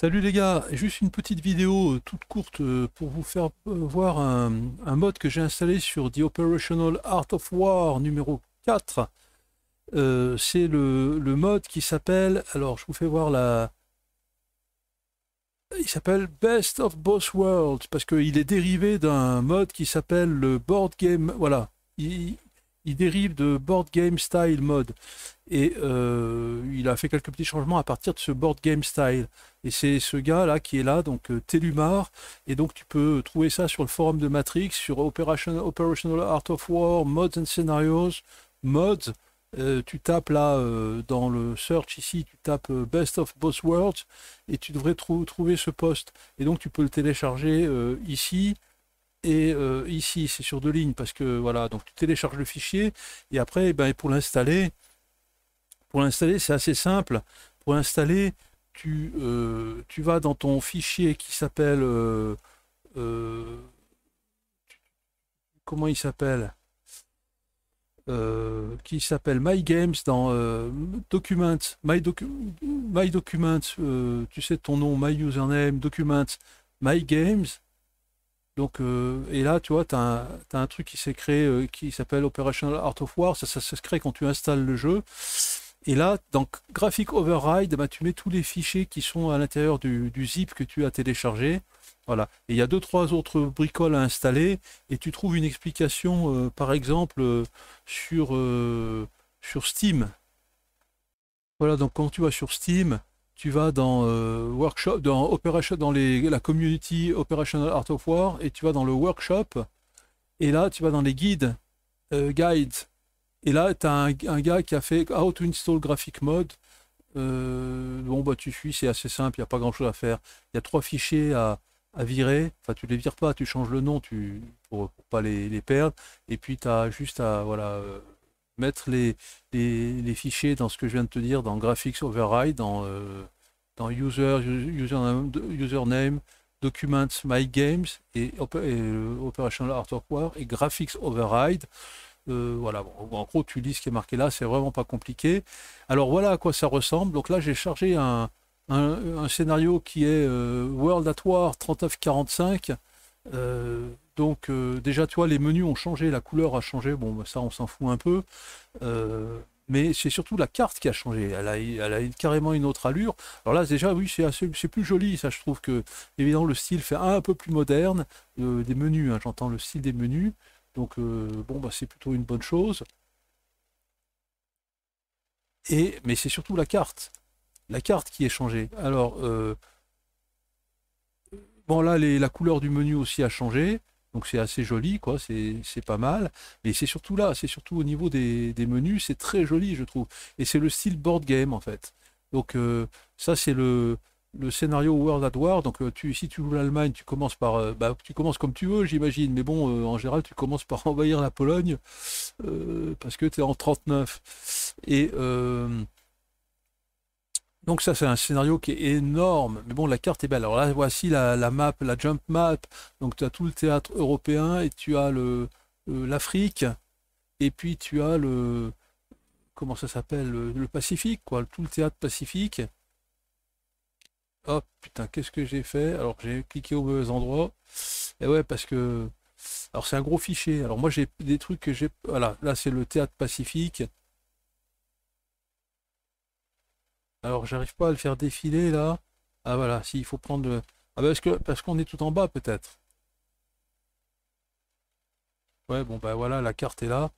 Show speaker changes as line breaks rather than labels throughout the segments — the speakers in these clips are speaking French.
Salut les gars, juste une petite vidéo euh, toute courte euh, pour vous faire euh, voir un, mode que j'ai installé sur The Operational Art of War numéro 4. C'est le, mode qui s'appelle, alors je vous fais voir la... Il s'appelle Best of Both Worlds parce qu'il est dérivé d'un mode qui s'appelle le Board Game. Voilà, il dérive de Board Game Style Mode. Et euh, il a fait quelques petits changements à partir de ce Board Game Style. Et c'est ce gars-là qui est là, donc euh, Et donc tu peux trouver ça sur le forum de Matrix, sur Operation, Operational Art of War, Mods and Scenarios, Mods. Euh, tu tapes là euh, dans le search ici, tu tapes Best of Both Worlds et tu devrais trouver ce poste. Et donc tu peux le télécharger ici et euh, ici c'est sur deux lignes parce que voilà donc tu télécharges le fichier et après eh ben, pour l'installer pour l'installer c'est assez simple pour l'installer tu, euh, tu vas dans ton fichier qui s'appelle euh, comment il s'appelle qui s'appelle My Games dans Documents My, tu sais ton nom, My Username, Document, My Games, donc, euh, et là, tu vois, tu as, un truc qui s'est créé euh, qui s'appelle Operational Art of War. Ça, se crée quand tu installes le jeu. Et là, dans Graphic Override, bah, tu mets tous les fichiers qui sont à l'intérieur du, zip que tu as téléchargé. Voilà. Et il y a deux, trois autres bricoles à installer. Et tu trouves une explication, euh, par exemple, sur, sur Steam. Voilà, donc quand tu vas sur Steam, tu vas dans euh, workshop, dans dans la community Operational Art of War, et tu vas dans le workshop, et là tu vas dans les guides, euh, et là tu as un, gars qui a fait How to install Graphic Mode. Euh, bon bah tu suis, c'est assez simple, il n'y a pas grand chose à faire. Il y a trois fichiers à, virer, enfin tu les vires pas, tu changes le nom tu, pour, ne pas les, perdre, et puis tu as juste à voilà mettre les, les, fichiers dans ce que je viens de te dire, dans Graphics Override, dans, euh, dans User, Username, Documents, My Games et, euh, Operational Artwork War, et Graphics Override. Euh, voilà, en gros, tu lis ce qui est marqué là, c'est vraiment pas compliqué. Alors voilà à quoi ça ressemble. Donc là, j'ai chargé un, scénario qui est World at War 3945. Donc euh, déjà, tu vois, les menus ont changé, la couleur a changé, bon, bah, ça on s'en fout un peu. Euh, mais c'est surtout la carte qui a changé, elle a, carrément une autre allure. Alors là, déjà, oui, c'est plus joli, ça je trouve que, évidemment, le style fait un, peu plus moderne, euh, des menus, hein. j'entends le style des menus. Donc bon, bah, c'est plutôt une bonne chose. mais c'est surtout la carte, la carte qui est changée. Alors, bon là, la couleur du menu aussi a changé. Donc c'est assez joli, quoi, c'est pas mal. Mais c'est surtout là, c'est surtout au niveau des, menus, c'est très joli, je trouve. Et c'est le style board game, en fait. Donc euh, ça, c'est le, scénario World at War. Donc euh, tu, si tu joues l'Allemagne, tu commences par, euh, bah, tu commences comme tu veux, j'imagine. Mais bon, en général, tu commences par envahir la Pologne parce que tu es en 39. Et donc ça c'est un scénario qui est énorme, mais bon la carte est belle. Alors là voici la, map, la jump map, donc tu as tout le théâtre européen et tu as le l'Afrique, et puis tu as le comment ça s'appelle, le, Pacifique, quoi, tout le théâtre Pacifique. Hop, putain, qu'est-ce que j'ai fait Alors j'ai cliqué au mauvais endroit. Et ouais, parce que alors c'est un gros fichier. Alors moi j'ai des trucs que j'ai. Voilà, là c'est le théâtre Pacifique. Alors j'arrive pas à le faire défiler là. Ah voilà, s'il faut prendre le... Ah parce ben, que parce qu'on est tout en bas peut-être. Ouais bon bah voilà, la carte est là.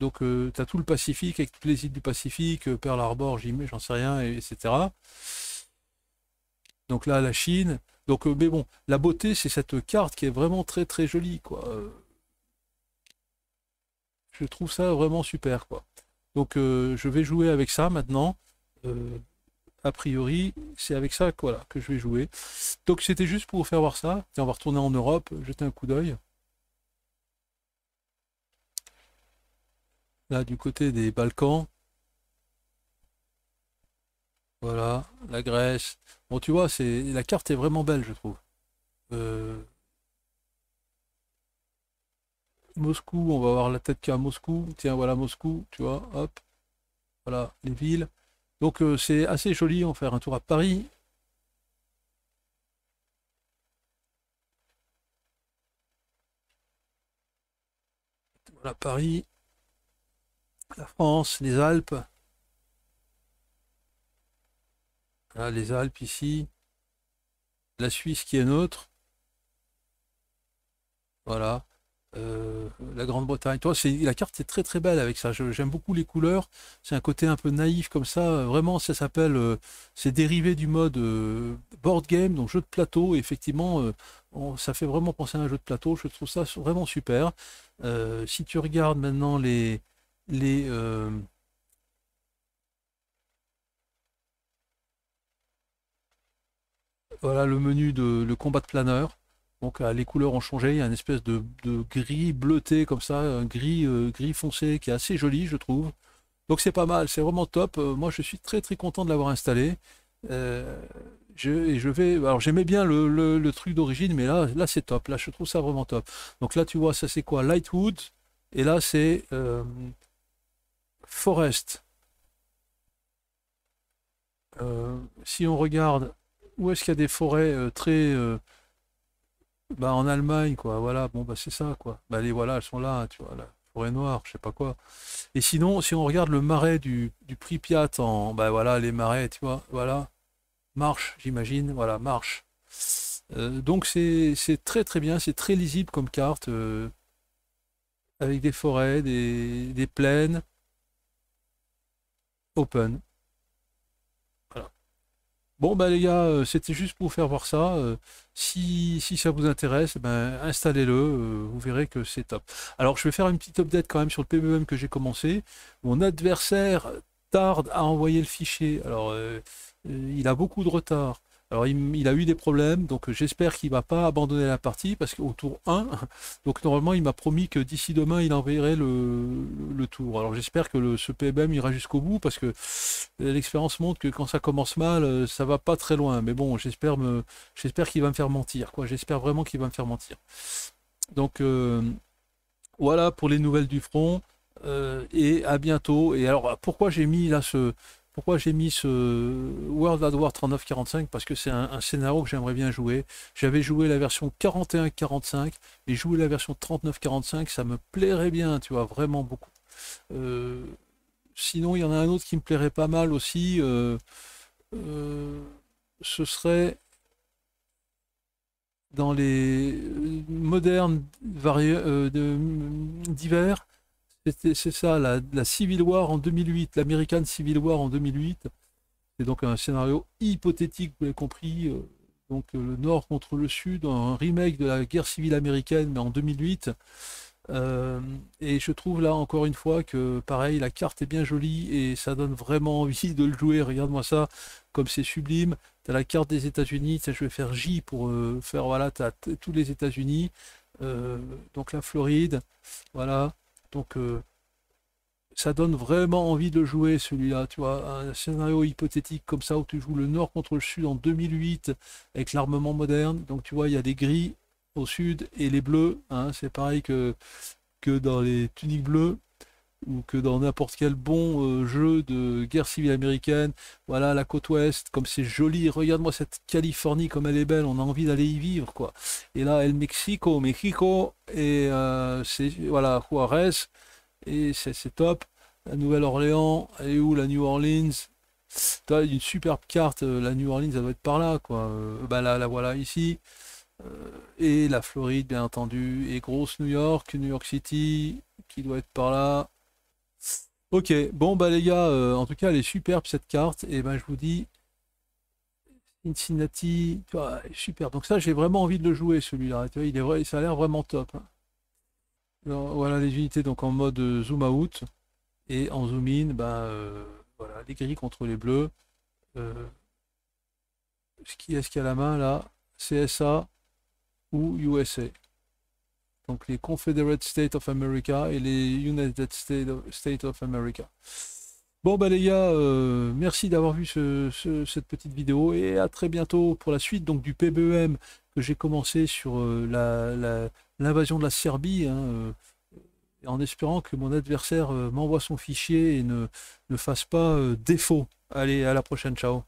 Donc euh, t'as tout le Pacifique avec toutes les îles du Pacifique, euh, Pearl Harbor, j'en sais rien, etc. Donc là la Chine. Donc euh, mais bon, la beauté c'est cette carte qui est vraiment très très jolie quoi. Je trouve ça vraiment super quoi. Donc je vais jouer avec ça maintenant. Euh, a priori, c'est avec ça que, que je vais jouer. Donc c'était juste pour vous faire voir ça. on va retourner en Europe, jeter un coup d'œil. Là, du côté des Balkans. Voilà, la Grèce. Bon, tu vois, c'est la carte est vraiment belle, je trouve. Euh, Moscou, on va voir la tête qu'il y a à Moscou. Tiens, voilà Moscou, tu vois, hop. Voilà, les villes. Donc euh, c'est assez joli, on va faire un tour à Paris. Voilà Paris, la France, les Alpes. les Alpes ici, la Suisse qui est neutre. Voilà. Euh, la Grande-Bretagne. Toi, c'est la carte est très très belle avec ça. J'aime beaucoup les couleurs. C'est un côté un peu naïf comme ça. Vraiment, ça s'appelle. Euh, c'est dérivé du mode euh, board game, donc jeu de plateau. effectivement, ça fait vraiment penser à un jeu de plateau. Je trouve ça vraiment super. si tu regardes maintenant les les voilà le menu de le combat de planeur donc euh, les couleurs ont changé, il y a une espèce de, gris bleuté comme ça, un gris, euh, gris foncé qui est assez joli je trouve. Donc c'est pas mal, c'est vraiment top. Euh, moi je suis très très content de l'avoir installé. je, vais. Alors j'aimais bien le, truc d'origine, mais là, là c'est top. Là je trouve ça vraiment top. Donc là tu vois, ça c'est quoi Lightwood. Et là c'est Forest. si on regarde où est-ce qu'il y a des forêts très bah, en Allemagne, quoi, voilà, bon, bah, c'est ça, quoi. Bah, les voilà, elles sont là, tu vois, la forêt noire, je sais pas quoi. Et sinon, si on regarde le marais du, du Pripyat, en, bah, voilà, les marais, tu vois, voilà, marche, j'imagine, voilà, marche. Euh, donc, c'est très, très bien, c'est très lisible comme carte, euh, avec des forêts, des, des plaines, open. Bon bah les gars, euh, c'était juste pour vous faire voir ça. Euh, si, si ça vous intéresse, eh ben, installez-le, euh, vous verrez que c'est top. Alors je vais faire une petite update quand même sur le PBM e que j'ai commencé. Mon adversaire tarde à envoyer le fichier. Alors il a beaucoup de retard. Alors il, a eu des problèmes, donc j'espère qu'il va pas abandonner la partie parce qu'au tour 1, donc normalement il m'a promis que d'ici demain il enverrait le, le, tour. Alors j'espère que le, ce PBM e ira jusqu'au bout parce que euh, l'expérience montre que quand ça commence mal, euh, ça va pas très loin. Mais bon, j'espère me, j'espère qu'il va me faire mentir, quoi. J'espère vraiment qu'il va me faire mentir. Donc euh, voilà pour les nouvelles du front et à bientôt. Et alors pourquoi j'ai mis là ce, pourquoi j'ai mis ce World at War 3945 Parce que c'est un, scénario que j'aimerais bien jouer. J'avais joué la version 4145 et jouer la version 3945, ça me plairait bien, tu vois, vraiment beaucoup sinon, il y en a un autre qui me plairait pas mal aussi. Euh, euh, ce serait dans les modernes euh, divers. Mm, c'est ça, la, la, Civil War en 2008, l'American Civil War en 2008. C'est donc un scénario hypothétique, vous l'avez compris. donc le Nord contre le Sud, un remake de la guerre civile américaine, mais en 2008. Euh, et je trouve là encore une fois que pareil, la carte est bien jolie et ça donne vraiment envie de le jouer. Regarde-moi ça, comme c'est sublime. T'as la carte des États-Unis, je vais faire J pour euh, faire voilà, t'as tous les États-Unis, euh, donc la Floride, voilà. Donc ça donne vraiment envie de jouer celui-là, tu vois, un scénario hypothétique comme ça où tu joues le Nord contre le Sud en 2008 avec l'armement moderne. Donc tu vois, il y a des grilles au sud et les bleus. Hein. c'est pareil que, que dans les tuniques bleues ou que dans n'importe quel bon euh, jeu de guerre civile américaine. Voilà, la côte ouest, comme c'est joli. Regarde-moi cette Californie, comme elle est belle. On a envie d'aller y vivre, quoi. Et là, El Mexico, Mexico, et euh, c'est, voilà, Juarez, et c'est top. La Nouvelle-Orléans, et où la New Orleans tu as une superbe carte, euh, la New Orleans, elle doit être par là, quoi. Bah, là, la voilà ici. Euh, et la Floride, bien entendu, et grosse New York, New York City, qui doit être par là. Ok, bon bah les gars, euh, en tout cas elle est superbe cette carte, et ben je vous dis, Cincinnati, superbe, super. Donc ça j'ai vraiment envie de le jouer celui-là, il est vrai, ça a l'air vraiment top. Hein. voilà les unités donc en mode euh, zoom out, et en zoom in, ben voilà, les gris contre les bleus. ce qui est-ce qu'il y a la main là CSA, USA. Donc les Confederate States of America et les United States of, America. Bon bah les gars, euh, merci d'avoir vu cette petite vidéo et à très bientôt pour la suite donc du PBEM que j'ai commencé sur euh, l'invasion de la Serbie. Hein, euh, en espérant que mon adversaire m'envoie son fichier et ne, ne fasse pas défaut. Allez, à la prochaine, ciao